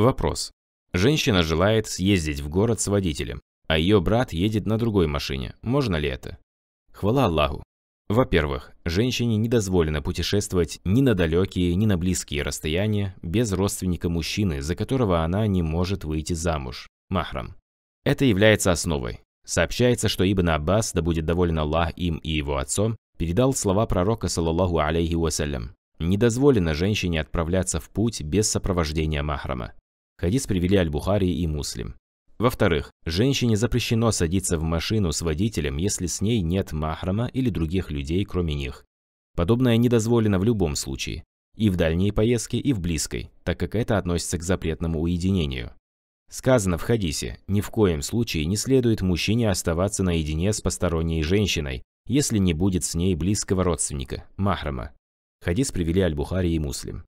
Вопрос. Женщина желает съездить в город с водителем, а ее брат едет на другой машине. Можно ли это? Хвала Аллаху. Во-первых, женщине не дозволено путешествовать ни на далекие, ни на близкие расстояния без родственника мужчины, за которого она не может выйти замуж – махрам. Это является основой. Сообщается, что Ибн Аббас, да будет доволен Аллах им и его отцом, передал слова пророка, саллаллаху алейхи вассалям. Не дозволено женщине отправляться в путь без сопровождения махрама. Хадис привели Аль-Бухари и Муслим. Во-вторых, женщине запрещено садиться в машину с водителем, если с ней нет махрама или других людей, кроме них. Подобное недозволено в любом случае, и в дальней поездке, и в близкой, так как это относится к запретному уединению. Сказано в хадисе, ни в коем случае не следует мужчине оставаться наедине с посторонней женщиной, если не будет с ней близкого родственника, махрама. Хадис привели Аль-Бухари и Муслим.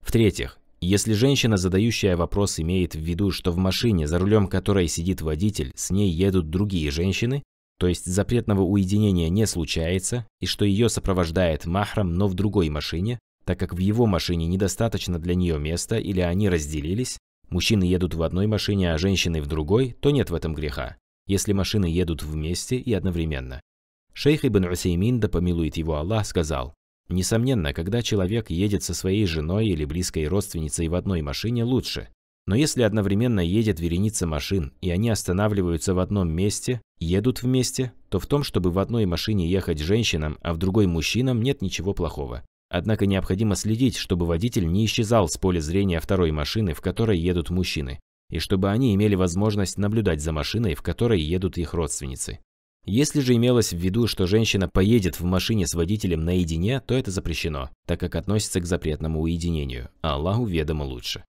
В-третьих, если женщина, задающая вопрос, имеет в виду, что в машине, за рулем которой сидит водитель, с ней едут другие женщины, то есть запретного уединения не случается, и что ее сопровождает махрам, но в другой машине, так как в его машине недостаточно для нее места или они разделились, мужчины едут в одной машине, а женщины в другой, то нет в этом греха, если машины едут вместе и одновременно. Шейх Ибн Усеймин, да помилует его Аллах, сказал, Несомненно, когда человек едет со своей женой или близкой родственницей в одной машине, лучше. Но если одновременно едет вереница машин, и они останавливаются в одном месте, едут вместе, то в том, чтобы в одной машине ехать женщинам, а в другой мужчинам, нет ничего плохого. Однако необходимо следить, чтобы водитель не исчезал с поля зрения второй машины, в которой едут мужчины, и чтобы они имели возможность наблюдать за машиной, в которой едут их родственницы. Если же имелось в виду, что женщина поедет в машине с водителем наедине, то это запрещено, так как относится к запретному уединению, а Аллаху ведомо лучше.